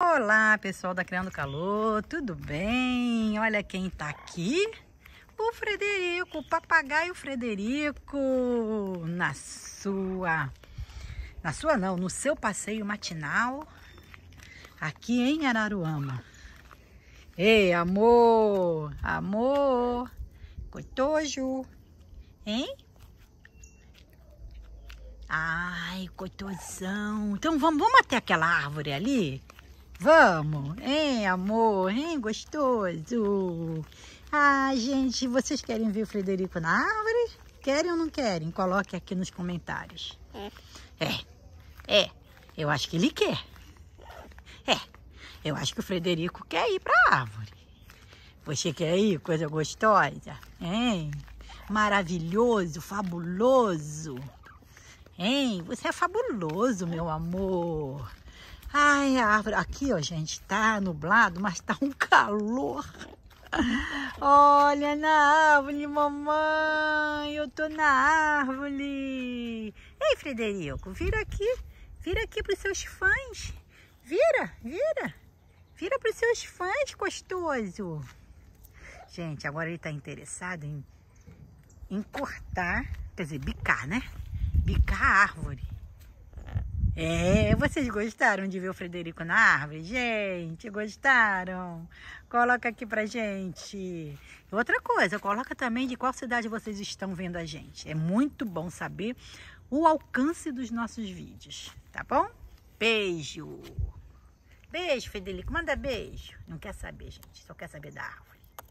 Olá, pessoal da Criando Calor, tudo bem? Olha quem tá aqui. O Frederico, o papagaio Frederico, na sua na sua não, no seu passeio matinal aqui em Araruama. Ei, amor, amor, coitojo, hein? Ai, coitozão. Então vamos, vamos até aquela árvore ali? Vamos, hein, amor, hein, gostoso? Ah, gente, vocês querem ver o Frederico na árvore? Querem ou não querem? Coloque aqui nos comentários. É. É. É. Eu acho que ele quer. É. Eu acho que o Frederico quer ir para a árvore. Você quer ir? Coisa gostosa, hein? Maravilhoso, fabuloso. Hein? Você é fabuloso, meu amor. Ai, a árvore. Aqui, ó, gente, tá nublado, mas tá um calor. Olha na árvore, mamãe. Eu tô na árvore. Ei, Frederico, vira aqui. Vira aqui pros seus fãs. Vira, vira. Vira pros seus fãs, gostoso. Gente, agora ele tá interessado em, em cortar, quer dizer, bicar, né? Bicar a árvore. É, vocês gostaram de ver o Frederico na árvore? Gente, gostaram? Coloca aqui pra gente. Outra coisa, coloca também de qual cidade vocês estão vendo a gente. É muito bom saber o alcance dos nossos vídeos, tá bom? Beijo! Beijo, Frederico. Manda beijo. Não quer saber, gente. Só quer saber da árvore.